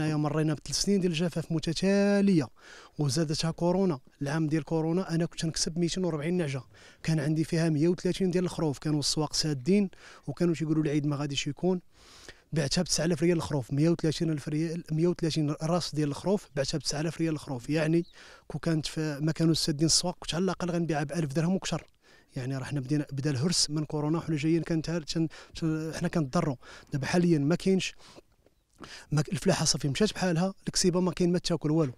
حنايا مرينا بثلاث سنين ديال الجفاف متتاليه وزادتها كورونا العام ديال كورونا انا كنت نكسب 240 نعجه كان عندي فيها 130 ديال الخروف كانوا السواق سادين وكانوا تيقولوا العيد ما غاديش يكون بعتها ب 9000 ريال الخروف 130 الف ريال 130 راس ديال الخروف بعتها ب 9000 ريال الخروف يعني كو كانت ما كانوا سادين السواق كنت على الاقل غنبيعها ب 1000 درهم وكثر يعني راه حنا بدينا بدا الهرس من كورونا وحنا جايين كانت حنا كنضروا دابا حاليا ما كاينش ما الفلاحه صافي مشات بحالها الكسيبه ما كاين ما تاكل والو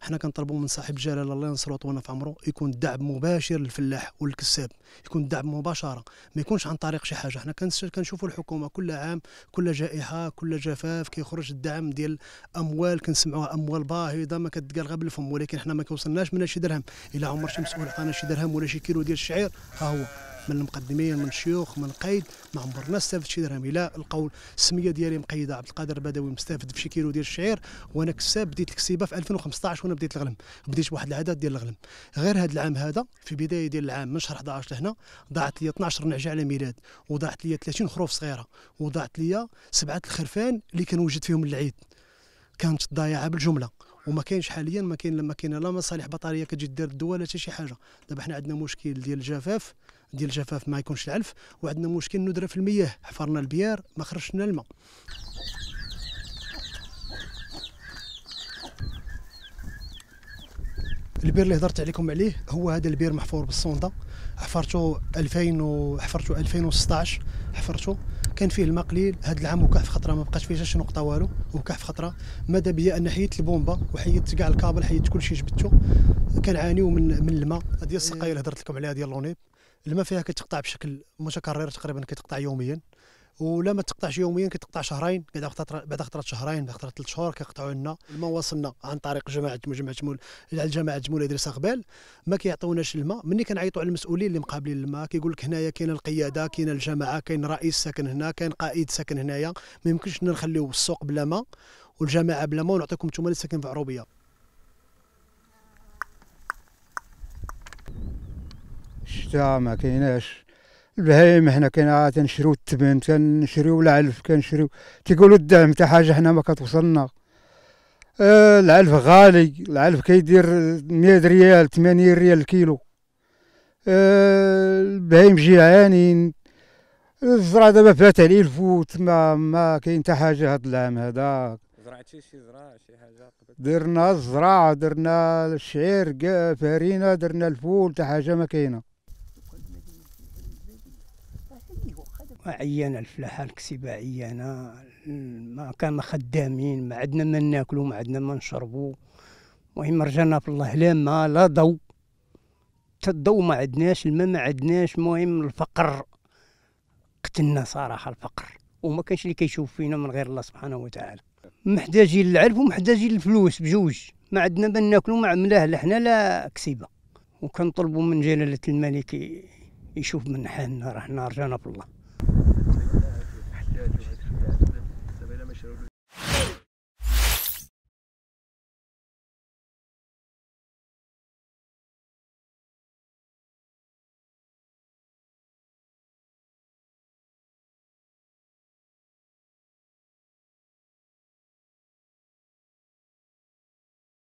حنا كنطلبوا من صاحب الجلاله الله ينصرو ويطولنا في عمره يكون دعم مباشر للفلاح والكساب يكون دعم مباشره ما يكونش عن طريق شي حاجه حنا كنشوفوا الحكومه كل عام كل جائحه كل جفاف كيخرج الدعم ديال اموال كنسمعوها اموال باهظه ما كتقال غير بالفم ولكن حنا ما كوصلناش منها شي درهم الا عمر شي مسؤول عطانا شي درهم ولا شي كيلو ديال الشعير ها هو من المقدمين من الشيوخ من القيد ما عمرنا استفدت شي درهم الا القول السميه ديالي مقيده عبد القادر البدوي مستافد بشي كيلو ديال الشعير وانا كساب بديت الكسيبه في 2015 وانا بديت الغنم بديت واحد العدد ديال الغنم غير هذا العام هذا في بدايه ديال العام من شهر 11 لهنا ضاعت لي 12 نعجه على ميلاد وضاعت لي 30 خروف صغيره وضاعت لي سبعه الخرفان اللي كنوجد فيهم العيد كانت ضايعه بالجمله وما كاينش حاليا ما كاين لما كاين لا مصالح بطاريه كتجي دير الدواء لا شي حاجه دابا حنا عندنا مشكل ديال الجفاف ديال الجفاف ما يكونش العلف وعندنا مشكل ندره في المياه حفرنا البيار ما خرجنا الماء البير اللي هضرت عليكم عليه هو هذا البير محفور بالصونده حفرته 2000 و... حفرته 2016 حفرته كان فيه الماء قليل هذا العام وكاع في خطره ما بقاش فيه حتى شي نقطه والو وكاع في خطره ماذا بيا ان حيدت البومبا وحيدت كاع الكابل حيدت كل شيء جبدته كنعانيو من من الماء هذه السقايه اللي هضرت لكم عليها ديال لونيب الماء فيها كتقطع بشكل متكرر تقريبا كتقطع يوميا ولا ما تقطعش يوميا كتقطع شهرين بعد خطره بعد خطره شهرين بعد خطره ثلاث شهور كيقطعوا لنا الماء وصلنا عن طريق جماعه جماعه مول على جماعه مولاي ادريس قبال ما كيعطيوناش الماء ملي كنعيطوا على المسؤولين اللي مقابلين الماء كيقول لك هنايا كاين القياده كاين الجماعه كاين رئيس ساكن هنا كاين قائد ساكن هنايا ما يمكنش نخليو السوق بلا ماء والجماعه بلا ماء ونعطيكم نتوما اللي ساكن في عروبيه الشتاء ما كايناش البهايم حنا كاين آه تنشريو التبن تنشريو العلف كنشريو تيقولوا الدعم تاع حاجه حنا ما كتوصلنا آه العلف غالي العلف كيدير 100 ريال 80 ريال الكيلو آه البهايم جيعانين الزرع دابا فات عليه الفوت ما ما كاين حتى حاجه هاد العام هذا زرعتي شي زرع شي حاجه درنا الزرع درنا الشعير فارينا درنا الفول حتى حاجه ما كاينه عيانه الفلاحه الكسيبه عيانة ما كان خدامين ما عندنا ما ناكلو ما عندنا ما نشربو المهم رجعنا في الله لا ما لا ضو حتى الضو ما عندناش الماء ما عندناش المهم الفقر قتلنا صراحه الفقر وما كانش اللي كيشوف فينا من غير الله سبحانه وتعالى محتاجين للعلف ومحتاجين للفلوس بجوج ما عندنا ما ناكلو ما عملاه لا حنا لا كسيبه وكنطلبوا من جلاله الملك يشوف من حالنا رحنا رجعنا بالله